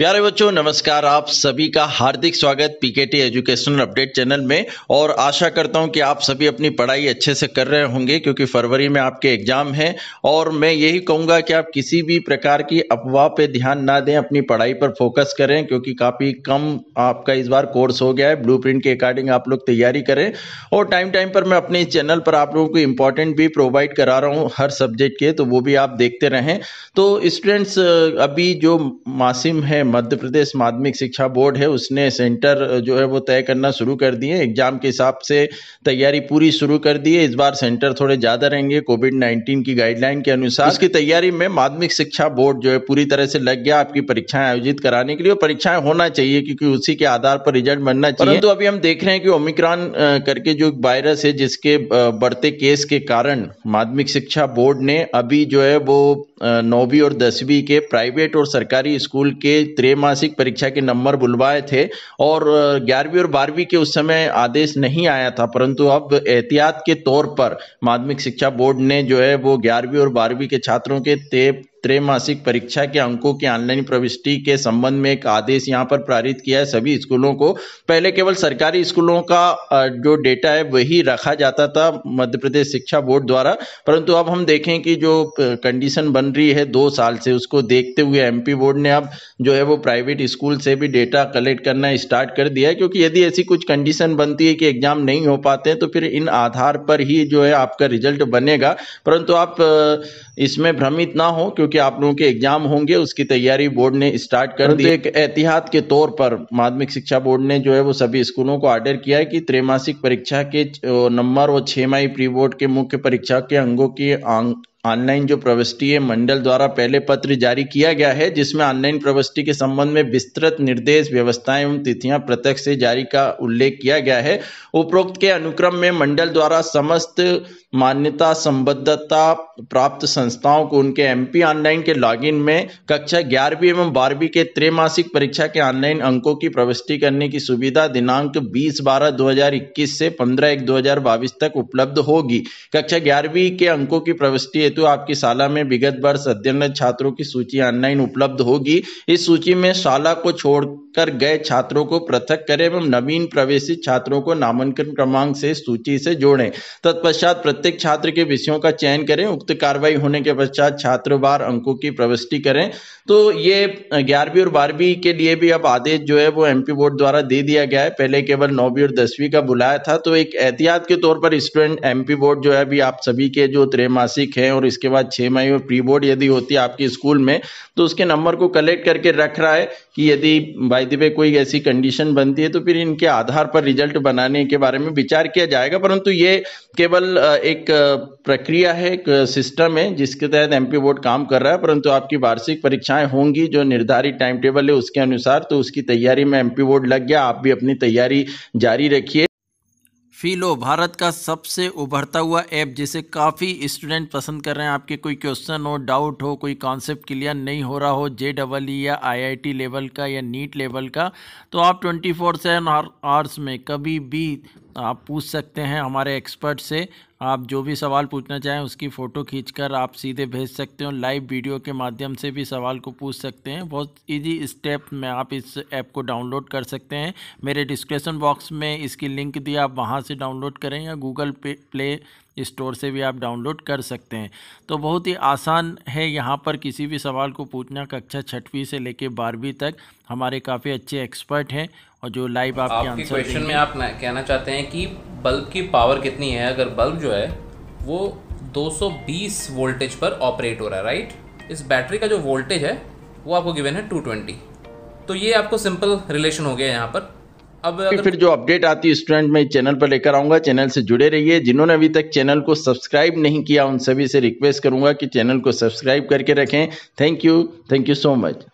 प्यारे बच्चों नमस्कार आप सभी का हार्दिक स्वागत पीकेटी एजुकेशनल अपडेट चैनल में और आशा करता हूं कि आप सभी अपनी पढ़ाई अच्छे से कर रहे होंगे क्योंकि फरवरी में आपके एग्जाम हैं और मैं यही कहूंगा कि आप किसी भी प्रकार की अफवाह पे ध्यान ना दें अपनी पढ़ाई पर फोकस करें क्योंकि काफ़ी कम आपका इस बार कोर्स हो गया है ब्लू के अकॉर्डिंग आप लोग तैयारी करें और टाइम टाइम पर मैं अपने इस चैनल पर आप लोगों को इम्पोर्टेंट भी प्रोवाइड करा रहा हूँ हर सब्जेक्ट के तो वो भी आप देखते रहें तो स्टूडेंट्स अभी जो मासिम है मध्य प्रदेश माध्यमिक शिक्षा बोर्ड है उसने सेंटर जो है वो तय करना शुरू कर दिए एग्जाम के हिसाब से तैयारी पूरी शुरू कर दी है इस बार सेंटर थोड़े ज़्यादा रहेंगे कोविड नाइन्टीन की गाइडलाइन के अनुसार उसकी तैयारी में माध्यमिक शिक्षा बोर्ड जो है पूरी तरह से लग गया आपकी परीक्षाएं आयोजित कराने के लिए परीक्षाएं होना चाहिए क्योंकि उसी के आधार पर रिजल्ट बनना चाहिए तो अभी हम देख रहे हैं कि ओमिक्रॉन करके जो वायरस है जिसके बढ़ते केस के कारण माध्यमिक शिक्षा बोर्ड ने अभी जो है वो नौवीं और दसवीं के प्राइवेट और सरकारी स्कूल के त्रैमासिक परीक्षा के नंबर बुलवाए थे और ग्यारहवीं और बारहवीं के उस समय आदेश नहीं आया था परंतु अब एहतियात के तौर पर माध्यमिक शिक्षा बोर्ड ने जो है वो ग्यारहवीं और बारहवीं के छात्रों के त्रैमासिक परीक्षा के अंकों की ऑनलाइन प्रविष्टि के संबंध में एक आदेश यहाँ पर पारित किया है सभी स्कूलों को पहले केवल सरकारी स्कूलों का जो डेटा है वही रखा जाता था मध्य प्रदेश शिक्षा बोर्ड द्वारा परंतु अब हम देखें कि जो कंडीशन बन रही है दो साल से उसको देखते हुए एम बोर्ड ने अब जो है वो प्राइवेट स्कूल से भी डेटा कलेक्ट करना स्टार्ट कर दिया है क्योंकि यदि ऐसी कुछ कंडीशन बनती है कि एग्जाम नहीं हो पाते हैं तो फिर इन आधार पर ही जो है आपका रिजल्ट बनेगा परंतु आप इसमें भ्रमित ना हो क्योंकि क्योंकि आप लोगों के एग्जाम होंगे उसकी तैयारी बोर्ड ने स्टार्ट कर दी एक एहतियात के तौर पर माध्यमिक शिक्षा बोर्ड ने जो है वो सभी स्कूलों को ऑर्डर किया है कि त्रैमासिक परीक्षा के नंबर और छह माही प्री बोर्ड के मुख्य परीक्षा के अंगों की ऑनलाइन जो प्रविष्टि मंडल द्वारा पहले पत्र जारी किया गया है जिसमें ऑनलाइन प्रविष्टि के संबंध में विस्तृत निर्देश व्यवस्थाएं एवं तिथियां प्रत्यक्ष से जारी का उल्लेख किया गया है उपरोक्त के अनुक्रम में मंडल द्वारा समस्त मान्यता संबद्धता प्राप्त संस्थाओं को उनके एमपी ऑनलाइन के लॉगिन में कक्षा ग्यारहवीं एवं बारहवीं के त्रैमासिक परीक्षा के ऑनलाइन अंकों की प्रविष्टि करने की सुविधा दिनांक 20 बारह 2021 से 15 एक 2022 तक उपलब्ध होगी कक्षा ग्यारहवीं के अंकों की प्रविष्टि हेतु तो आपकी शाला में विगत वर्ष अध्ययनरत छात्रों की सूची ऑनलाइन उपलब्ध होगी इस सूची में शाला को छोड़कर गए छात्रों को पृथक करें एवं नवीन प्रवेशित छात्रों को नामांकन क्रमांक से सूची से जोड़ें तत्पश्चात प्रत्येक छात्र के विषयों का चयन करें उक्त कार्रवाई होने के पश्चात छात्रवार अंकों की प्रविष्टि करें तो ये ग्यारहवीं और बारहवीं के लिए भी अब आदेश जो है वो एमपी बोर्ड द्वारा दे दिया गया है पहले केवल नौवीं और दसवीं का बुलाया था तो एक एहतियात के तौर पर स्टूडेंट एमपी बोर्ड जो है अभी आप सभी के जो त्रैमासिक हैं और इसके बाद छः मई में प्री बोर्ड यदि होती है आपके स्कूल में तो उसके नंबर को कलेक्ट करके रख रहा है कि यदि बाई दिवे कोई ऐसी कंडीशन बनती है तो फिर इनके आधार पर रिजल्ट बनाने के बारे में विचार किया जाएगा परंतु ये केवल एक प्रक्रिया है एक सिस्टम है जिसके तहत एमपी बोर्ड काम कर रहा है परंतु आपकी वार्षिक परीक्षाएं होंगी जो निर्धारित टाइम टेबल है उसके अनुसार तो उसकी तैयारी में एमपी बोर्ड लग गया आप भी अपनी तैयारी जारी रखिए फीलो भारत का सबसे उभरता हुआ ऐप जिसे काफ़ी स्टूडेंट पसंद कर रहे हैं आपके कोई क्वेश्चन हो डाउट हो कोई कॉन्सेप्ट क्लियर नहीं हो रहा हो जे डबल ई या आईआईटी लेवल का या नीट लेवल का तो आप ट्वेंटी फोर सेवन आवर्स में कभी भी आप पूछ सकते हैं हमारे एक्सपर्ट से आप जो भी सवाल पूछना चाहें उसकी फ़ोटो खींचकर आप सीधे भेज सकते हो लाइव वीडियो के माध्यम से भी सवाल को पूछ सकते हैं बहुत इजी स्टेप में आप इस ऐप को डाउनलोड कर सकते हैं मेरे डिस्क्रिप्शन बॉक्स में इसकी लिंक दी आप वहाँ से डाउनलोड करें या गूगल पे प्ले स्टोर से भी आप डाउनलोड कर सकते हैं तो बहुत ही आसान है यहाँ पर किसी भी सवाल को पूछना कक्षा छठवीं से लेकर बारहवीं तक हमारे काफ़ी अच्छे एक्सपर्ट हैं और जो लाइव आप आपके क्वेश्चन में आप कहना चाहते हैं कि बल्ब की पावर कितनी है अगर बल्ब जो है वो 220 वोल्टेज पर ऑपरेट हो रहा है राइट इस बैटरी का जो वोल्टेज है वो आपको गिवन है 220 तो ये आपको सिंपल रिलेशन हो गया यहाँ पर अब अगर... फिर जो अपडेट आती है स्टूडेंट मैं चैनल पर लेकर आऊंगा चैनल से जुड़े रहिए जिन्होंने अभी तक चैनल को सब्सक्राइब नहीं किया उन सभी से रिक्वेस्ट करूंगा कि चैनल को सब्सक्राइब करके रखें thank you thank you so much